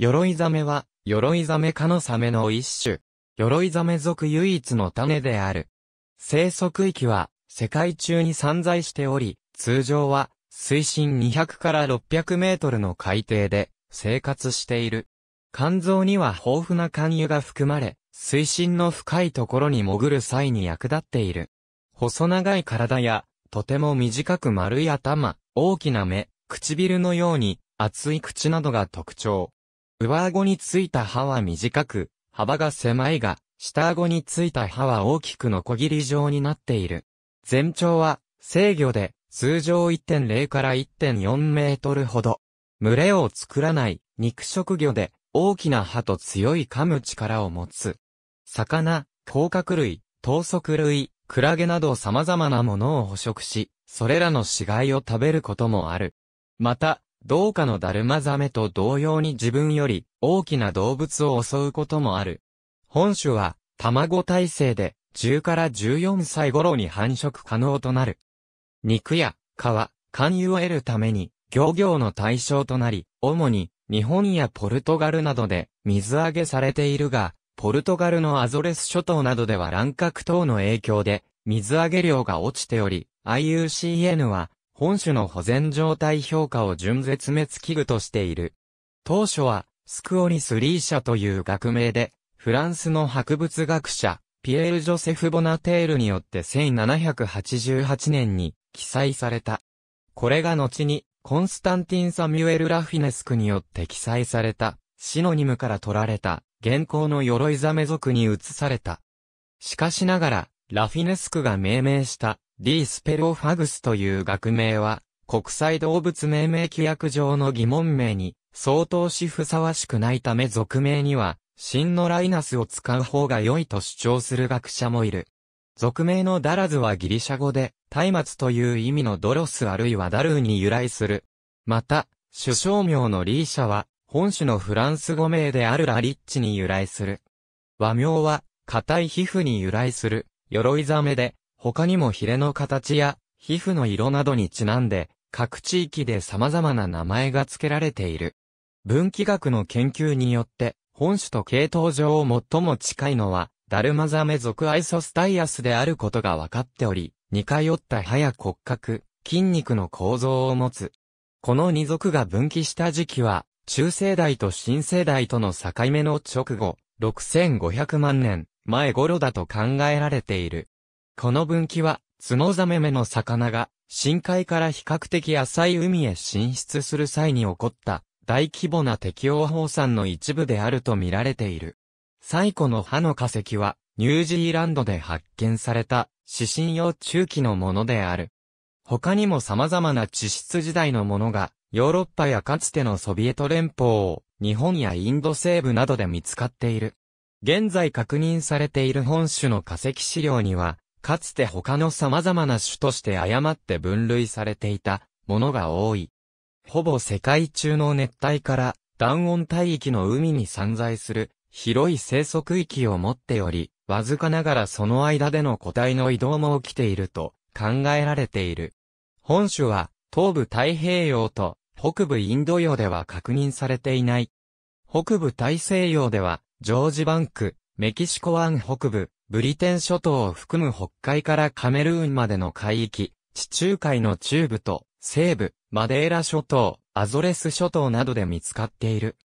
鎧ザメは、鎧ザメ科のサメの一種。鎧ザメ属唯一の種である。生息域は、世界中に散在しており、通常は、水深200から600メートルの海底で、生活している。肝臓には豊富な肝油が含まれ、水深の深いところに潜る際に役立っている。細長い体や、とても短く丸い頭、大きな目、唇のように、厚い口などが特徴。上顎についた歯は短く、幅が狭いが、下顎についた歯は大きくのこぎり状になっている。全長は、制御で、通常1.0から1.4メートルほど。群れを作らない、肉食魚で、大きな歯と強い噛む力を持つ。魚、甲殻類、等足類、クラゲなど様々なものを捕食し、それらの死骸を食べることもある。また、同化のダルマザメと同様に自分より大きな動物を襲うこともある。本種は卵体制で10から14歳頃に繁殖可能となる。肉や皮、肝油を得るために漁業の対象となり、主に日本やポルトガルなどで水揚げされているが、ポルトガルのアゾレス諸島などでは乱獲等の影響で水揚げ量が落ちており、IUCN は本種の保全状態評価を純絶滅危惧としている。当初は、スクオニス・リーシャという学名で、フランスの博物学者、ピエール・ジョセフ・ボナテールによって1788年に記載された。これが後に、コンスタンティン・サミュエル・ラフィネスクによって記載された、シノニムから取られた、現行の鎧ザメ族に移された。しかしながら、ラフィネスクが命名した、リースペロファグスという学名は、国際動物命名規約上の疑問名に相当しふさわしくないため俗名には、真のライナスを使う方が良いと主張する学者もいる。俗名のダラズはギリシャ語で、松明という意味のドロスあるいはダルーに由来する。また、首相名のリーシャは、本種のフランス語名であるラリッチに由来する。和名は、硬い皮膚に由来する、鎧ザメで、他にもヒレの形や皮膚の色などにちなんで、各地域で様々な名前が付けられている。分岐学の研究によって、本種と系統上最も近いのは、ダルマザメ属アイソスタイアスであることが分かっており、似通った歯や骨格、筋肉の構造を持つ。この二属が分岐した時期は、中世代と新世代との境目の直後、6500万年前頃だと考えられている。この分岐は、ツノザメ目の魚が、深海から比較的浅い海へ進出する際に起こった、大規模な適応放散の一部であると見られている。最古の歯の化石は、ニュージーランドで発見された、死針用中期のものである。他にも様々な地質時代のものが、ヨーロッパやかつてのソビエト連邦、日本やインド西部などで見つかっている。現在確認されている本種の化石資料には、かつて他の様々な種として誤って分類されていたものが多い。ほぼ世界中の熱帯から暖温帯域の海に散在する広い生息域を持っており、わずかながらその間での個体の移動も起きていると考えられている。本種は東部太平洋と北部インド洋では確認されていない。北部大西洋ではジョージバンク、メキシコ湾北部、ブリテン諸島を含む北海からカメルーンまでの海域、地中海の中部と西部、マデーラ諸島、アゾレス諸島などで見つかっている。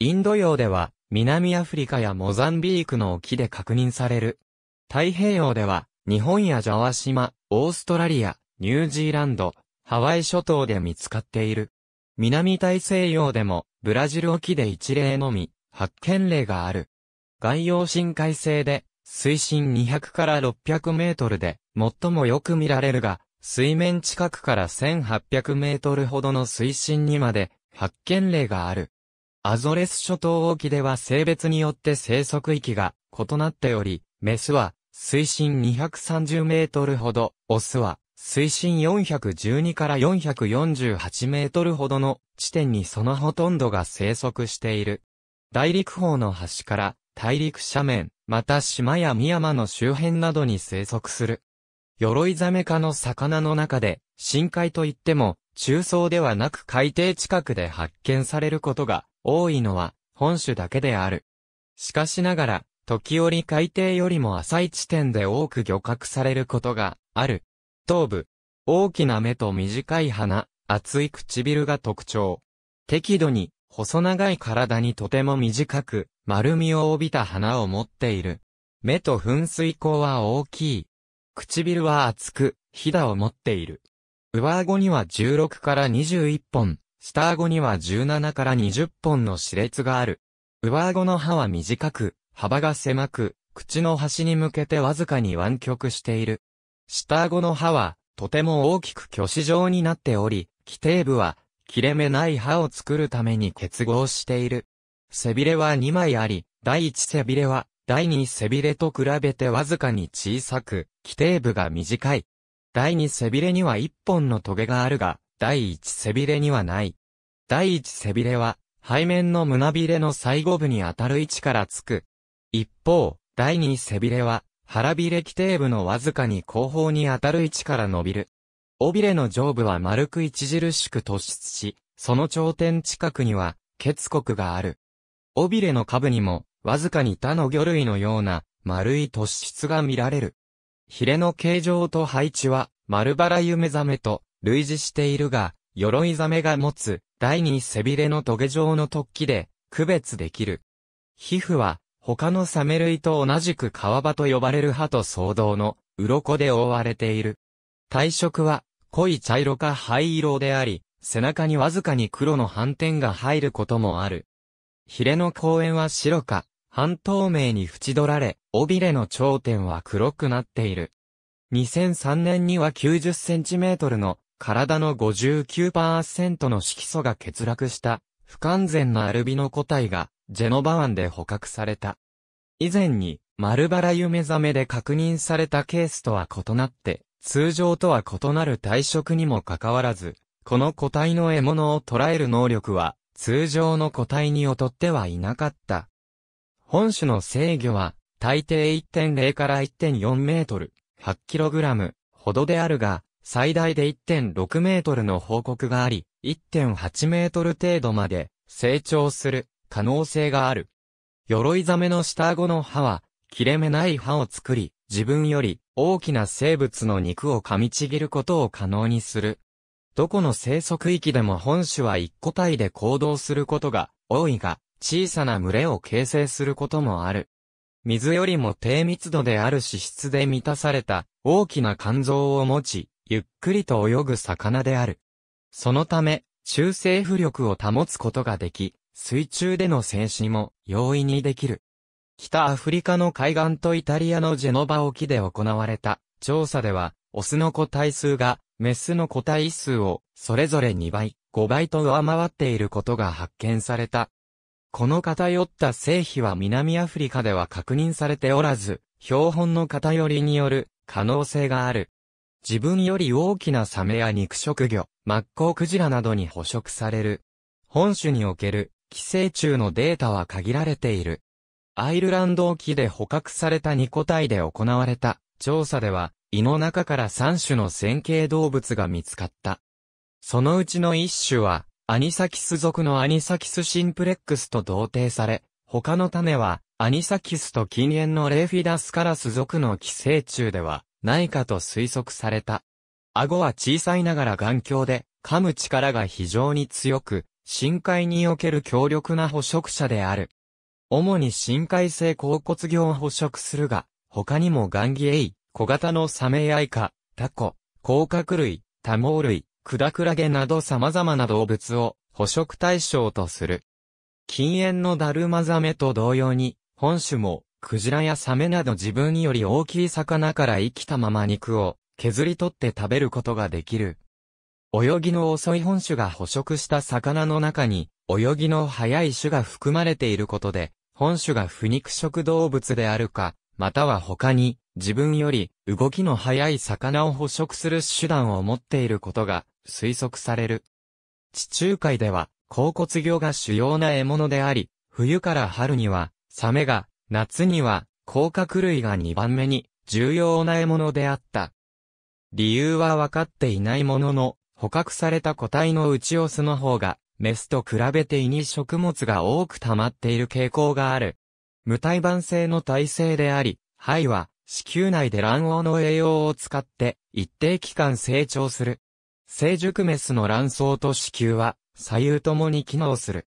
インド洋では、南アフリカやモザンビークの沖で確認される。太平洋では、日本やジャワ島、オーストラリア、ニュージーランド、ハワイ諸島で見つかっている。南大西洋でも、ブラジル沖で一例のみ、発見例がある。外洋深海性で、水深200から600メートルで、最もよく見られるが、水面近くから1800メートルほどの水深にまで発見例がある。アゾレス諸島沖では性別によって生息域が異なっており、メスは水深230メートルほど、オスは水深412から448メートルほどの地点にそのほとんどが生息している。大陸方の端から大陸斜面、また島や三山の周辺などに生息する。鎧ザメ科の魚の中で、深海といっても、中層ではなく海底近くで発見されることが多いのは本種だけである。しかしながら、時折海底よりも浅い地点で多く漁獲されることがある。頭部、大きな目と短い鼻、厚い唇が特徴。適度に細長い体にとても短く、丸みを帯びた花を持っている。目と噴水口は大きい。唇は厚く、ひだを持っている。上顎には16から21本、下顎には17から20本の歯列がある。上顎の歯は短く、幅が狭く、口の端に向けてわずかに湾曲している。下顎の歯は、とても大きく巨視状になっており、規定部は、切れ目ない歯を作るために結合している。背びれは2枚あり、第1背びれは、第2背びれと比べてわずかに小さく、規定部が短い。第2背びれには1本の棘があるが、第1背びれにはない。第1背びれは、背面の胸びれの最後部に当たる位置からつく。一方、第2背びれは、腹びれ規定部のわずかに後方に当たる位置から伸びる。尾びれの上部は丸く著しく突出し、その頂点近くには、結国がある。尾びれの下部にも、わずかに他の魚類のような、丸い突出が見られる。ヒレの形状と配置は、丸バラユメザメと類似しているが、鎧ザメが持つ第二背びれのトゲ状の突起で区別できる。皮膚は他のサメ類と同じく川場と呼ばれる歯と相同の鱗で覆われている。体色は濃い茶色か灰色であり、背中にわずかに黒の斑点が入ることもある。ヒレの公園は白か、半透明に縁取られ、尾びれの頂点は黒くなっている。2003年には90センチメートルの体の59%の色素が欠落した不完全なアルビノ個体がジェノバ湾で捕獲された。以前に丸バラユメザメで確認されたケースとは異なって通常とは異なる体色にもかかわらず、この個体の獲物を捉える能力は、通常の個体に劣ってはいなかった。本種の制御は、大抵1.0から1.4メートル、8キログラムほどであるが、最大で1.6メートルの報告があり、1.8メートル程度まで成長する可能性がある。鎧ザメの下顎の歯は、切れ目ない歯を作り、自分より大きな生物の肉を噛みちぎることを可能にする。どこの生息域でも本種は一個体で行動することが多いが、小さな群れを形成することもある。水よりも低密度である脂質で満たされた大きな肝臓を持ち、ゆっくりと泳ぐ魚である。そのため、中性浮力を保つことができ、水中での静止も容易にできる。北アフリカの海岸とイタリアのジェノバ沖で行われた調査では、オスの個体数がメスの個体数をそれぞれ2倍、5倍と上回っていることが発見された。この偏った性比は南アフリカでは確認されておらず、標本の偏りによる可能性がある。自分より大きなサメや肉食魚、マッコウクジラなどに捕食される。本種における寄生虫のデータは限られている。アイルランド沖で捕獲された2個体で行われた調査では、胃の中から3種の線形動物が見つかった。そのうちの1種は、アニサキス属のアニサキスシンプレックスと同定され、他の種は、アニサキスと近縁のレフィダスカラス属の寄生虫では、ないかと推測された。顎は小さいながら眼鏡で、噛む力が非常に強く、深海における強力な捕食者である。主に深海性甲骨魚を捕食するが、他にもガンギエイ、小型のサメやイカ、タコ、甲殻類、多毛類、クダクラゲなど様々な動物を捕食対象とする。禁煙のダルマザメと同様に、本種も、クジラやサメなど自分より大きい魚から生きたまま肉を削り取って食べることができる。泳ぎの遅い本種が捕食した魚の中に、泳ぎの速い種が含まれていることで、本種が不肉食動物であるか、または他に、自分より動きの速い魚を捕食する手段を持っていることが推測される。地中海では、甲骨魚が主要な獲物であり、冬から春には、サメが、夏には、甲殻類が2番目に重要な獲物であった。理由は分かっていないものの、捕獲された個体の内オスの方がメスと比べて胃に食物が多く溜まっている傾向がある。無胎盤性の体制であり、肺は子宮内で卵黄の栄養を使って一定期間成長する。成熟メスの卵巣と子宮は左右ともに機能する。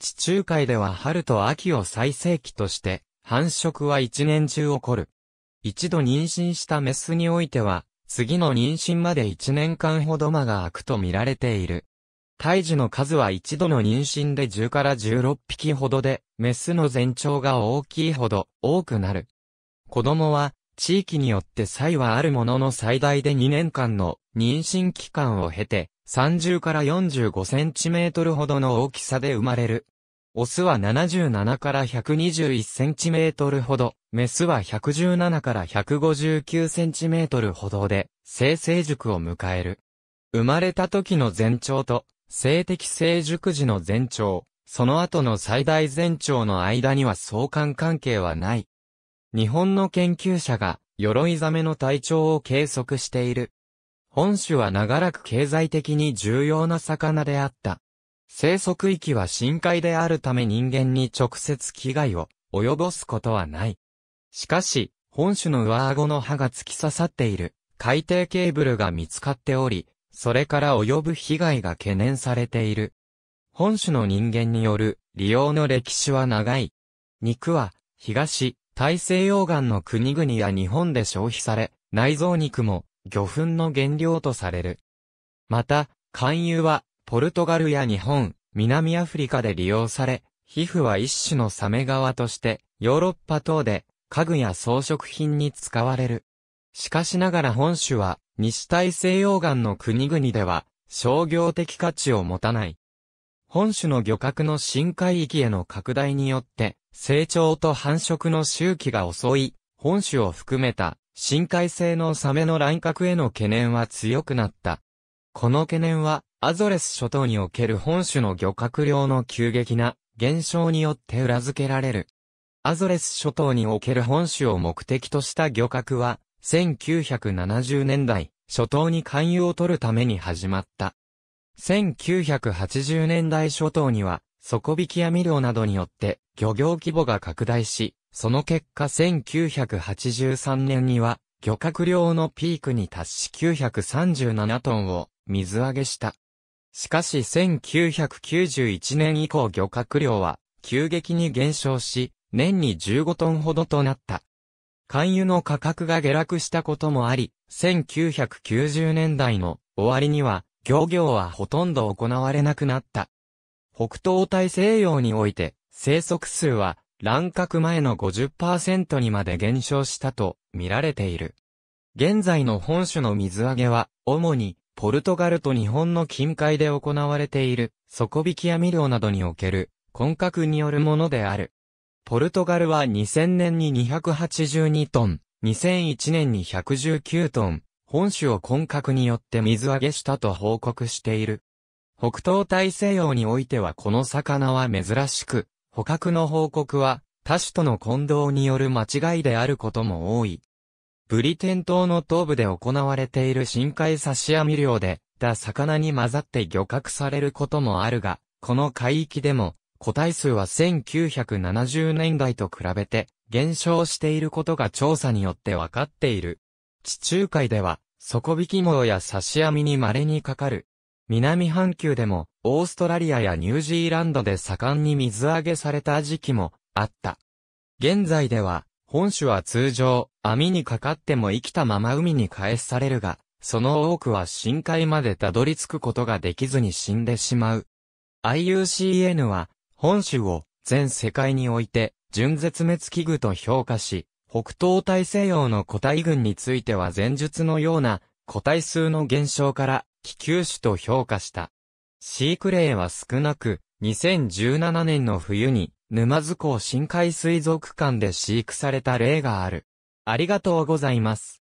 地中海では春と秋を最盛期として、繁殖は一年中起こる。一度妊娠したメスにおいては、次の妊娠まで一年間ほど間が空くと見られている。胎児の数は一度の妊娠で10から16匹ほどで、メスの全長が大きいほど多くなる。子供は、地域によって差異はあるものの最大で2年間の妊娠期間を経て、30から45センチメートルほどの大きさで生まれる。オスは77から121センチメートルほど、メスは117から159センチメートルほどで、性成熟を迎える。生まれた時の全長と性的成熟時の前兆、その後の最大前兆の間には相関関係はない。日本の研究者が、鎧ザメの体調を計測している。本種は長らく経済的に重要な魚であった。生息域は深海であるため人間に直接危害を及ぼすことはない。しかし、本種の上顎の歯が突き刺さっている海底ケーブルが見つかっており、それから及ぶ被害が懸念されている。本種の人間による利用の歴史は長い。肉は、東、大西洋岸の国々や日本で消費され、内臓肉も魚粉の原料とされる。また、肝油は、ポルトガルや日本、南アフリカで利用され、皮膚は一種のサメ側として、ヨーロッパ等で、家具や装飾品に使われる。しかしながら本種は、西大西洋岸の国々では、商業的価値を持たない。本種の漁獲の深海域への拡大によって、成長と繁殖の周期が遅い、本種を含めた、深海性のサメの乱獲への懸念は強くなった。この懸念は、アゾレス諸島における本種の漁獲量の急激な減少によって裏付けられる。アゾレス諸島における本種を目的とした漁獲は、1970年代、初頭に関与を取るために始まった。1980年代初頭には、底引き網漁などによって、漁業規模が拡大し、その結果1983年には、漁獲量のピークに達し937トンを水揚げした。しかし1991年以降漁獲量は急激に減少し、年に15トンほどとなった。缶油の価格が下落したこともあり、1990年代の終わりには、漁業はほとんど行われなくなった。北東大西洋において、生息数は、乱獲前の50%にまで減少したと見られている。現在の本種の水揚げは、主にポルトガルと日本の近海で行われている、底引き網漁などにおける、混獲によるものである。ポルトガルは2000年に282トン、2001年に119トン、本種を根格によって水揚げしたと報告している。北東大西洋においてはこの魚は珍しく、捕獲の報告は他種との混同による間違いであることも多い。ブリテン島の東部で行われている深海刺し網漁で、だ魚に混ざって漁獲されることもあるが、この海域でも個体数は1970年代と比べて減少していることが調査によってわかっている。地中海では、底引き網や刺し網に稀にかかる。南半球でも、オーストラリアやニュージーランドで盛んに水揚げされた時期もあった。現在では、本種は通常、網にかかっても生きたまま海に返されるが、その多くは深海までたどり着くことができずに死んでしまう。IUCN は、本州を全世界において純絶滅危惧と評価し、北東大西洋の個体群については前述のような個体数の減少から気球種と評価した。飼育例は少なく、2017年の冬に沼津港深海水族館で飼育された例がある。ありがとうございます。